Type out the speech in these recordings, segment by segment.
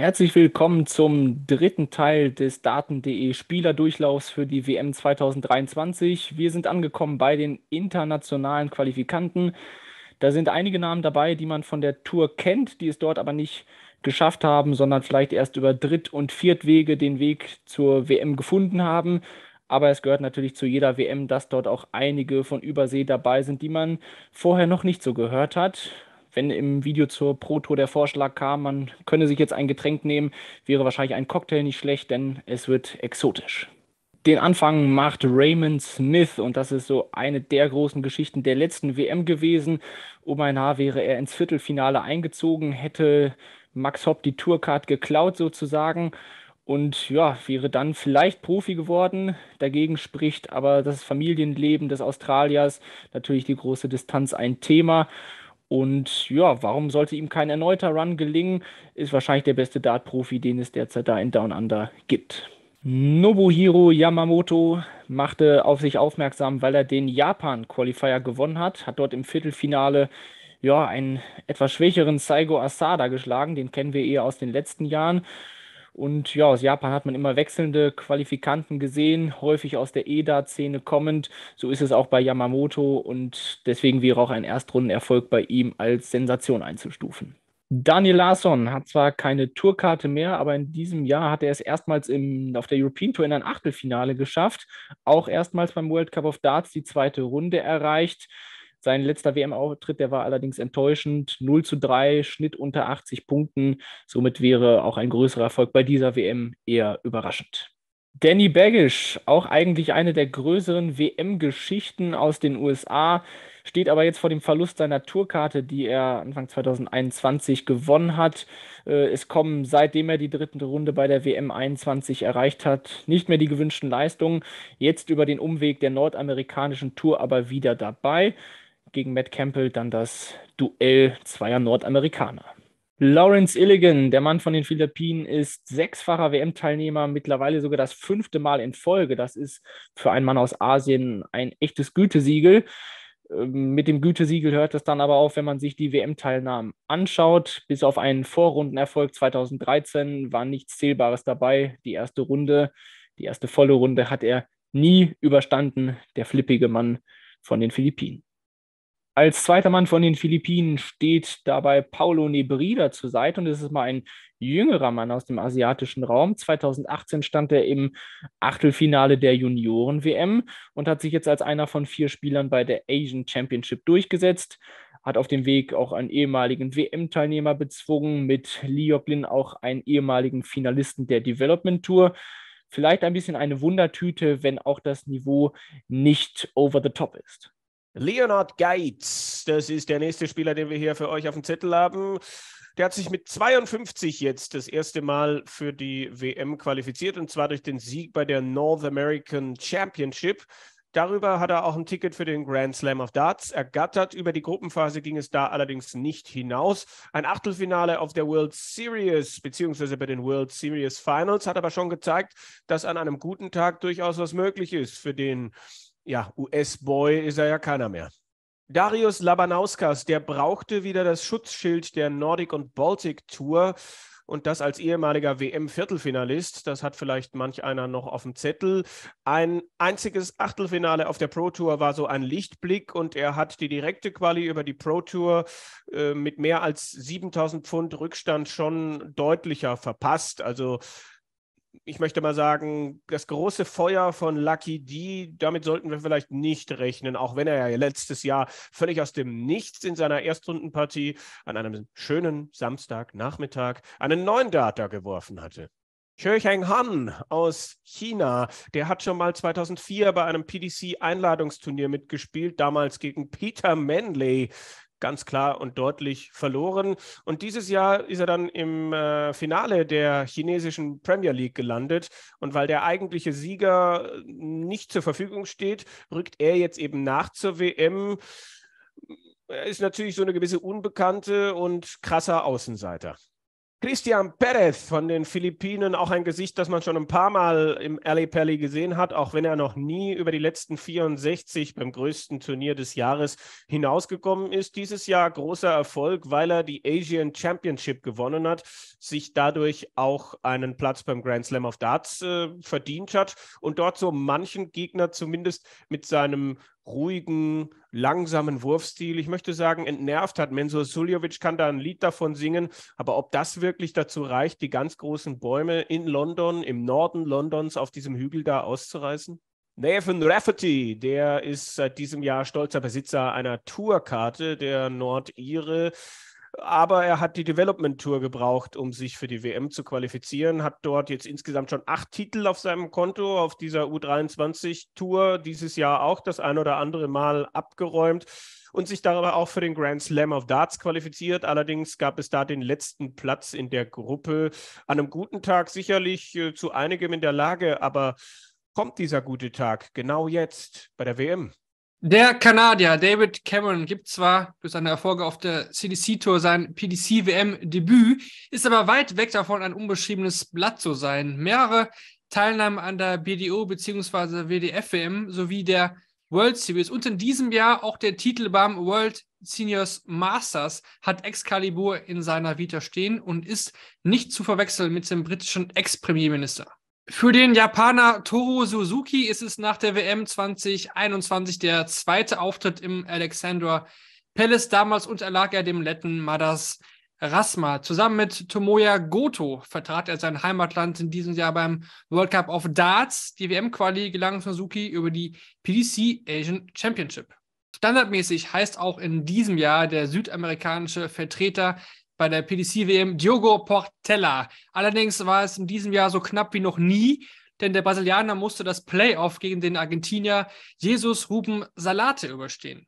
Herzlich willkommen zum dritten Teil des Daten.de Spielerdurchlaufs für die WM 2023. Wir sind angekommen bei den internationalen Qualifikanten. Da sind einige Namen dabei, die man von der Tour kennt, die es dort aber nicht geschafft haben, sondern vielleicht erst über Dritt- und Viertwege den Weg zur WM gefunden haben. Aber es gehört natürlich zu jeder WM, dass dort auch einige von Übersee dabei sind, die man vorher noch nicht so gehört hat wenn im Video zur Pro-Tour der Vorschlag kam, man könne sich jetzt ein Getränk nehmen, wäre wahrscheinlich ein Cocktail nicht schlecht, denn es wird exotisch. Den Anfang macht Raymond Smith und das ist so eine der großen Geschichten der letzten WM gewesen. Um ein Haar wäre er ins Viertelfinale eingezogen, hätte Max Hopp die Tourcard geklaut sozusagen und ja, wäre dann vielleicht Profi geworden. Dagegen spricht aber das Familienleben des Australiers natürlich die große Distanz ein Thema. Und ja, warum sollte ihm kein erneuter Run gelingen? Ist wahrscheinlich der beste Dart-Profi, den es derzeit da in Down Under gibt. Nobuhiro Yamamoto machte auf sich aufmerksam, weil er den Japan-Qualifier gewonnen hat, hat dort im Viertelfinale ja einen etwas schwächeren Saigo Asada geschlagen, den kennen wir eher aus den letzten Jahren. Und ja, aus Japan hat man immer wechselnde Qualifikanten gesehen, häufig aus der EDA-Szene kommend. So ist es auch bei Yamamoto und deswegen wäre auch ein Erstrundenerfolg bei ihm als Sensation einzustufen. Daniel Larsson hat zwar keine Tourkarte mehr, aber in diesem Jahr hat er es erstmals im, auf der European Tour in ein Achtelfinale geschafft, auch erstmals beim World Cup of Darts die zweite Runde erreicht. Sein letzter WM-Auftritt, der war allerdings enttäuschend. 0 zu 3, Schnitt unter 80 Punkten. Somit wäre auch ein größerer Erfolg bei dieser WM eher überraschend. Danny Baggish, auch eigentlich eine der größeren WM-Geschichten aus den USA, steht aber jetzt vor dem Verlust seiner Tourkarte, die er Anfang 2021 gewonnen hat. Äh, es kommen, seitdem er die dritte Runde bei der WM 21 erreicht hat, nicht mehr die gewünschten Leistungen. Jetzt über den Umweg der nordamerikanischen Tour aber wieder dabei gegen Matt Campbell dann das Duell zweier Nordamerikaner. Lawrence Illigan, der Mann von den Philippinen, ist sechsfacher WM-Teilnehmer, mittlerweile sogar das fünfte Mal in Folge. Das ist für einen Mann aus Asien ein echtes Gütesiegel. Ähm, mit dem Gütesiegel hört es dann aber auf, wenn man sich die WM-Teilnahmen anschaut. Bis auf einen Vorrundenerfolg 2013 war nichts Zählbares dabei. Die erste Runde, die erste volle Runde hat er nie überstanden, der flippige Mann von den Philippinen. Als zweiter Mann von den Philippinen steht dabei Paulo Nebrida zur Seite und es ist mal ein jüngerer Mann aus dem asiatischen Raum. 2018 stand er im Achtelfinale der Junioren-WM und hat sich jetzt als einer von vier Spielern bei der Asian Championship durchgesetzt. Hat auf dem Weg auch einen ehemaligen WM-Teilnehmer bezwungen, mit Lioklin auch einen ehemaligen Finalisten der Development Tour. Vielleicht ein bisschen eine Wundertüte, wenn auch das Niveau nicht over the top ist. Leonard Geitz, das ist der nächste Spieler, den wir hier für euch auf dem Zettel haben. Der hat sich mit 52 jetzt das erste Mal für die WM qualifiziert und zwar durch den Sieg bei der North American Championship. Darüber hat er auch ein Ticket für den Grand Slam of Darts ergattert. Über die Gruppenphase ging es da allerdings nicht hinaus. Ein Achtelfinale auf der World Series beziehungsweise bei den World Series Finals hat aber schon gezeigt, dass an einem guten Tag durchaus was möglich ist für den ja, US-Boy ist er ja keiner mehr. Darius Labanauskas, der brauchte wieder das Schutzschild der Nordic und Baltic Tour und das als ehemaliger WM-Viertelfinalist. Das hat vielleicht manch einer noch auf dem Zettel. Ein einziges Achtelfinale auf der Pro Tour war so ein Lichtblick und er hat die direkte Quali über die Pro Tour äh, mit mehr als 7000 Pfund Rückstand schon deutlicher verpasst. Also ich möchte mal sagen, das große Feuer von Lucky D, damit sollten wir vielleicht nicht rechnen, auch wenn er ja letztes Jahr völlig aus dem Nichts in seiner Erstrundenpartie an einem schönen Samstagnachmittag einen neuen Data geworfen hatte. Heng Han aus China, der hat schon mal 2004 bei einem PDC-Einladungsturnier mitgespielt, damals gegen Peter Manley ganz klar und deutlich verloren. Und dieses Jahr ist er dann im äh, Finale der chinesischen Premier League gelandet. Und weil der eigentliche Sieger äh, nicht zur Verfügung steht, rückt er jetzt eben nach zur WM. Er ist natürlich so eine gewisse Unbekannte und krasser Außenseiter. Christian Perez von den Philippinen, auch ein Gesicht, das man schon ein paar Mal im Alley Pally gesehen hat, auch wenn er noch nie über die letzten 64 beim größten Turnier des Jahres hinausgekommen ist. Dieses Jahr großer Erfolg, weil er die Asian Championship gewonnen hat, sich dadurch auch einen Platz beim Grand Slam of Darts äh, verdient hat und dort so manchen Gegner zumindest mit seinem ruhigen, langsamen Wurfstil. Ich möchte sagen, entnervt hat. Mensur Suljovic kann da ein Lied davon singen, aber ob das wirklich dazu reicht, die ganz großen Bäume in London, im Norden Londons, auf diesem Hügel da auszureißen? Nathan Rafferty, der ist seit diesem Jahr stolzer Besitzer einer Tourkarte der Nordire aber er hat die Development Tour gebraucht, um sich für die WM zu qualifizieren, hat dort jetzt insgesamt schon acht Titel auf seinem Konto, auf dieser U23 Tour, dieses Jahr auch das ein oder andere Mal abgeräumt und sich darüber auch für den Grand Slam of Darts qualifiziert. Allerdings gab es da den letzten Platz in der Gruppe. An einem guten Tag sicherlich äh, zu einigem in der Lage, aber kommt dieser gute Tag genau jetzt bei der WM? Der Kanadier David Cameron gibt zwar durch seine Erfolge auf der CDC-Tour sein PDC-WM-Debüt, ist aber weit weg davon, ein unbeschriebenes Blatt zu sein. Mehrere Teilnahmen an der BDO bzw. WDF-WM sowie der World Series und in diesem Jahr auch der Titel beim World Seniors Masters hat Excalibur in seiner Vita stehen und ist nicht zu verwechseln mit dem britischen Ex-Premierminister. Für den Japaner Toru Suzuki ist es nach der WM 2021 der zweite Auftritt im Alexandra Palace. Damals unterlag er dem Letten Madas Rasma. Zusammen mit Tomoya Goto vertrat er sein Heimatland in diesem Jahr beim World Cup of Darts. Die WM-Quali gelang Suzuki über die PDC Asian Championship. Standardmäßig heißt auch in diesem Jahr der südamerikanische Vertreter bei der PDC-WM Diogo Portela. Allerdings war es in diesem Jahr so knapp wie noch nie, denn der Brasilianer musste das Playoff gegen den Argentinier Jesus Ruben Salate überstehen.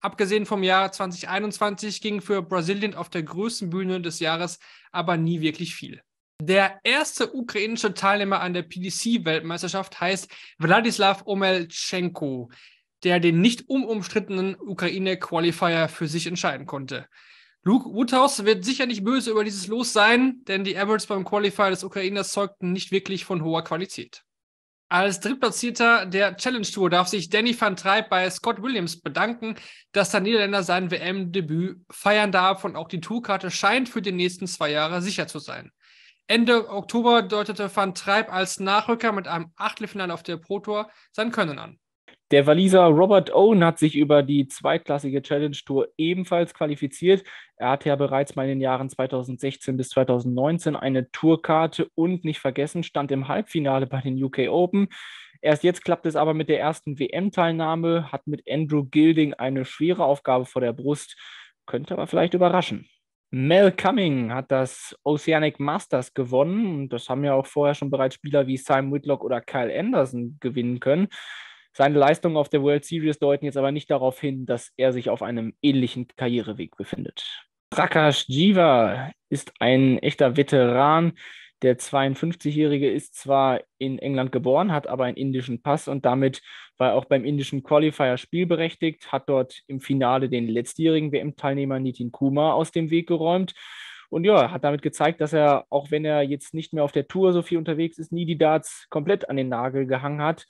Abgesehen vom Jahr 2021 ging für Brasilien auf der größten Bühne des Jahres aber nie wirklich viel. Der erste ukrainische Teilnehmer an der PDC-Weltmeisterschaft heißt Wladislav Omelchenko, der den nicht unumstrittenen Ukraine-Qualifier für sich entscheiden konnte. Luke Woodhouse wird sicher nicht böse über dieses Los sein, denn die Emeralds beim Qualifier des Ukrainers zeugten nicht wirklich von hoher Qualität. Als Drittplatzierter der Challenge Tour darf sich Danny van Treib bei Scott Williams bedanken, dass der Niederländer sein WM-Debüt feiern darf und auch die Tourkarte scheint für die nächsten zwei Jahre sicher zu sein. Ende Oktober deutete van Treib als Nachrücker mit einem Achtelfinale auf der Pro Tour sein Können an. Der Waliser Robert Owen hat sich über die zweitklassige Challenge Tour ebenfalls qualifiziert. Er hatte ja bereits mal in den Jahren 2016 bis 2019 eine Tourkarte und nicht vergessen, stand im Halbfinale bei den UK Open. Erst jetzt klappt es aber mit der ersten WM-Teilnahme, hat mit Andrew Gilding eine schwere Aufgabe vor der Brust, könnte aber vielleicht überraschen. Mel Cumming hat das Oceanic Masters gewonnen und das haben ja auch vorher schon bereits Spieler wie Simon Whitlock oder Kyle Anderson gewinnen können. Seine Leistungen auf der World Series deuten jetzt aber nicht darauf hin, dass er sich auf einem ähnlichen Karriereweg befindet. Prakash Jiva ist ein echter Veteran. Der 52-Jährige ist zwar in England geboren, hat aber einen indischen Pass und damit war er auch beim indischen Qualifier spielberechtigt, hat dort im Finale den letztjährigen WM-Teilnehmer Nitin Kumar aus dem Weg geräumt. Und ja, hat damit gezeigt, dass er, auch wenn er jetzt nicht mehr auf der Tour so viel unterwegs ist, nie die Darts komplett an den Nagel gehangen hat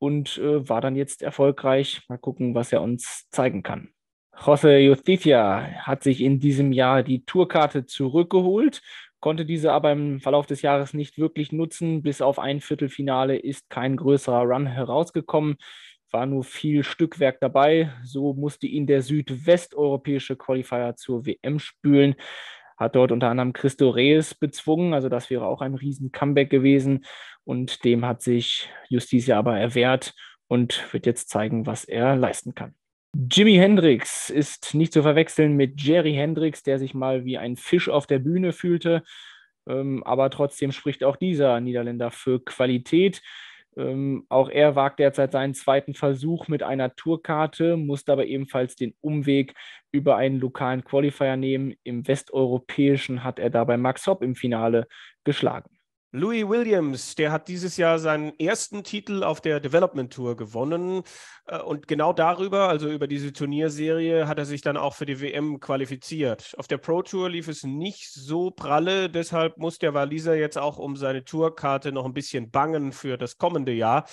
und äh, war dann jetzt erfolgreich. Mal gucken, was er uns zeigen kann. José Justicia hat sich in diesem Jahr die Tourkarte zurückgeholt, konnte diese aber im Verlauf des Jahres nicht wirklich nutzen. Bis auf ein Viertelfinale ist kein größerer Run herausgekommen war nur viel Stückwerk dabei. So musste ihn der südwesteuropäische Qualifier zur WM spülen. Hat dort unter anderem Christo Reyes bezwungen, also das wäre auch ein riesen Comeback gewesen. Und dem hat sich Justicia aber erwehrt und wird jetzt zeigen, was er leisten kann. Jimi Hendrix ist nicht zu verwechseln mit Jerry Hendrix, der sich mal wie ein Fisch auf der Bühne fühlte. Ähm, aber trotzdem spricht auch dieser Niederländer für Qualität. Ähm, auch er wagt derzeit seinen zweiten Versuch mit einer Tourkarte, muss aber ebenfalls den Umweg über einen lokalen Qualifier nehmen. Im westeuropäischen hat er dabei Max Hopp im Finale geschlagen. Louis Williams, der hat dieses Jahr seinen ersten Titel auf der Development Tour gewonnen. Äh, und genau darüber, also über diese Turnierserie, hat er sich dann auch für die WM qualifiziert. Auf der Pro Tour lief es nicht so pralle, deshalb muss der Waliser jetzt auch um seine Tourkarte noch ein bisschen bangen für das kommende Jahr.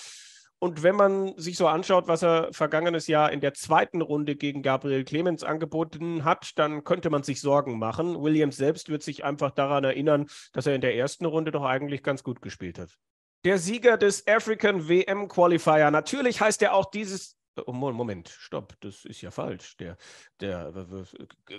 Und wenn man sich so anschaut, was er vergangenes Jahr in der zweiten Runde gegen Gabriel Clemens angeboten hat, dann könnte man sich Sorgen machen. Williams selbst wird sich einfach daran erinnern, dass er in der ersten Runde doch eigentlich ganz gut gespielt hat. Der Sieger des African WM Qualifier. Natürlich heißt er auch dieses Oh, Moment, stopp, das ist ja falsch. Der, der,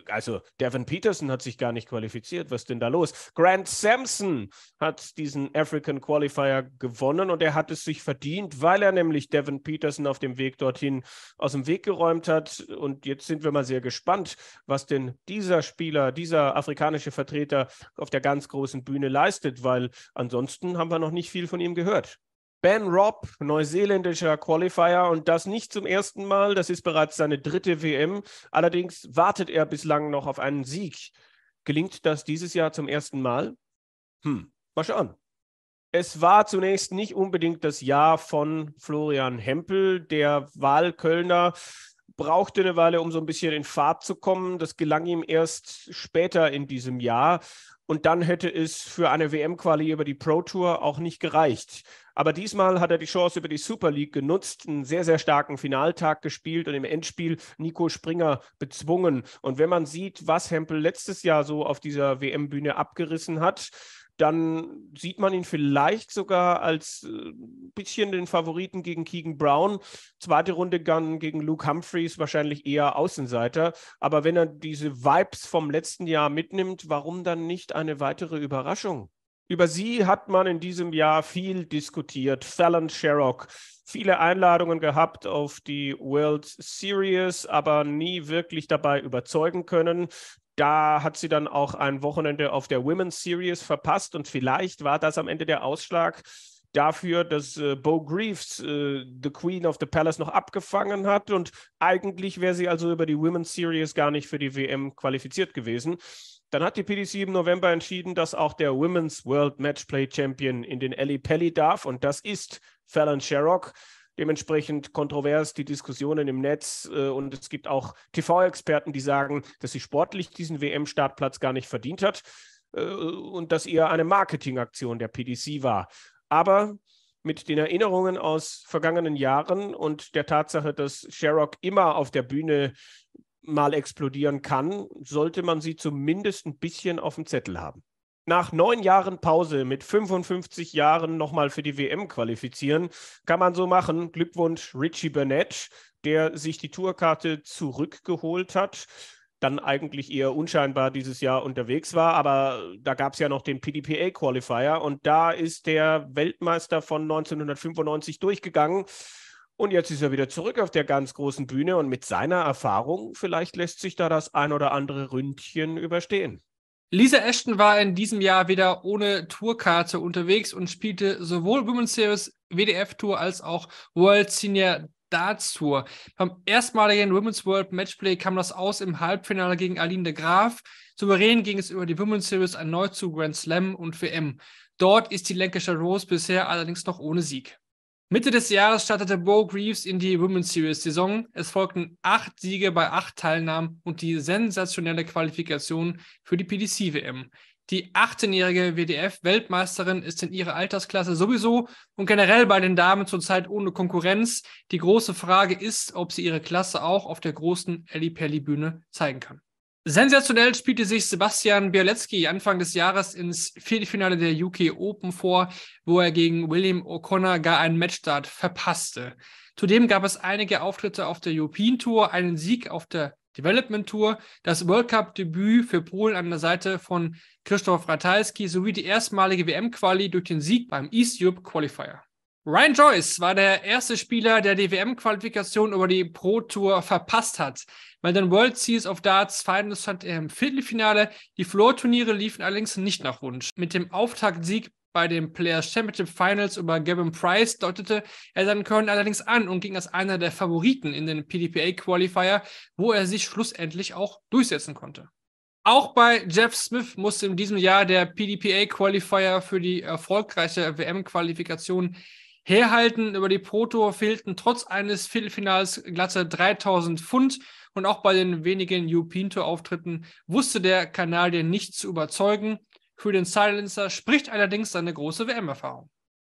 also Devin Peterson hat sich gar nicht qualifiziert. Was ist denn da los? Grant Sampson hat diesen African Qualifier gewonnen und er hat es sich verdient, weil er nämlich Devin Peterson auf dem Weg dorthin aus dem Weg geräumt hat. Und jetzt sind wir mal sehr gespannt, was denn dieser Spieler, dieser afrikanische Vertreter auf der ganz großen Bühne leistet, weil ansonsten haben wir noch nicht viel von ihm gehört. Ben Robb, neuseeländischer Qualifier und das nicht zum ersten Mal. Das ist bereits seine dritte WM. Allerdings wartet er bislang noch auf einen Sieg. Gelingt das dieses Jahr zum ersten Mal? Hm, mal schauen. Es war zunächst nicht unbedingt das Jahr von Florian Hempel, der Wahlkölner brauchte eine Weile, um so ein bisschen in Fahrt zu kommen. Das gelang ihm erst später in diesem Jahr. Und dann hätte es für eine WM-Quali über die Pro Tour auch nicht gereicht. Aber diesmal hat er die Chance über die Super League genutzt, einen sehr, sehr starken Finaltag gespielt und im Endspiel Nico Springer bezwungen. Und wenn man sieht, was Hempel letztes Jahr so auf dieser WM-Bühne abgerissen hat, dann sieht man ihn vielleicht sogar als ein äh, bisschen den Favoriten gegen Keegan Brown. Zweite Runde Gun gegen Luke Humphreys wahrscheinlich eher Außenseiter. Aber wenn er diese Vibes vom letzten Jahr mitnimmt, warum dann nicht eine weitere Überraschung? Über sie hat man in diesem Jahr viel diskutiert. Fallon Sherrock, viele Einladungen gehabt auf die World Series, aber nie wirklich dabei überzeugen können. Da hat sie dann auch ein Wochenende auf der Women's Series verpasst und vielleicht war das am Ende der Ausschlag dafür, dass äh, Bo Greaves äh, The Queen of the Palace noch abgefangen hat und eigentlich wäre sie also über die Women's Series gar nicht für die WM qualifiziert gewesen. Dann hat die PDC im November entschieden, dass auch der Women's World Matchplay Champion in den Ellie Pelli darf und das ist Fallon Sherrock. Dementsprechend kontrovers die Diskussionen im Netz äh, und es gibt auch TV-Experten, die sagen, dass sie sportlich diesen WM-Startplatz gar nicht verdient hat äh, und dass eher eine Marketingaktion der PDC war. Aber mit den Erinnerungen aus vergangenen Jahren und der Tatsache, dass Sherrock immer auf der Bühne mal explodieren kann, sollte man sie zumindest ein bisschen auf dem Zettel haben. Nach neun Jahren Pause mit 55 Jahren nochmal für die WM qualifizieren, kann man so machen. Glückwunsch Richie Burnett, der sich die Tourkarte zurückgeholt hat dann eigentlich eher unscheinbar dieses Jahr unterwegs war. Aber da gab es ja noch den PDPA Qualifier und da ist der Weltmeister von 1995 durchgegangen. Und jetzt ist er wieder zurück auf der ganz großen Bühne und mit seiner Erfahrung vielleicht lässt sich da das ein oder andere Ründchen überstehen. Lisa Ashton war in diesem Jahr wieder ohne Tourkarte unterwegs und spielte sowohl Women's Series WDF Tour als auch World Senior Darts Tour. Beim erstmaligen Women's World Matchplay kam das aus im Halbfinale gegen Aline de Graaf. Souverän ging es über die Women's Series erneut zu Grand Slam und WM. Dort ist die Lancashire Rose bisher allerdings noch ohne Sieg. Mitte des Jahres startete Bo Greaves in die Women's Series Saison. Es folgten acht Siege bei acht Teilnahmen und die sensationelle Qualifikation für die PDC-WM. Die 18-jährige WDF-Weltmeisterin ist in ihrer Altersklasse sowieso und generell bei den Damen zurzeit ohne Konkurrenz. Die große Frage ist, ob sie ihre Klasse auch auf der großen Ellie Pelli-Bühne zeigen kann. Sensationell spielte sich Sebastian Bialecki Anfang des Jahres ins Viertelfinale der UK Open vor, wo er gegen William O'Connor gar einen Matchstart verpasste. Zudem gab es einige Auftritte auf der European Tour, einen Sieg auf der Development Tour, das World Cup-Debüt für Polen an der Seite von Krzysztof Ratajski sowie die erstmalige WM-Quali durch den Sieg beim East Europe Qualifier. Ryan Joyce war der erste Spieler, der die WM-Qualifikation über die Pro Tour verpasst hat. Bei den World Series of Darts Finals stand er im Viertelfinale. Die Floor-Turniere liefen allerdings nicht nach Wunsch. Mit dem Auftaktsieg bei den Players Championship Finals über Gavin Price deutete er seinen Körner allerdings an und ging als einer der Favoriten in den PDPA Qualifier, wo er sich schlussendlich auch durchsetzen konnte. Auch bei Jeff Smith musste in diesem Jahr der PDPA Qualifier für die erfolgreiche WM-Qualifikation Herhalten über die Proto fehlten trotz eines Viertelfinals glatte 3000 Pfund und auch bei den wenigen Jupinto-Auftritten wusste der Kanadier nicht zu überzeugen. Für den Silencer spricht allerdings seine große WM-Erfahrung.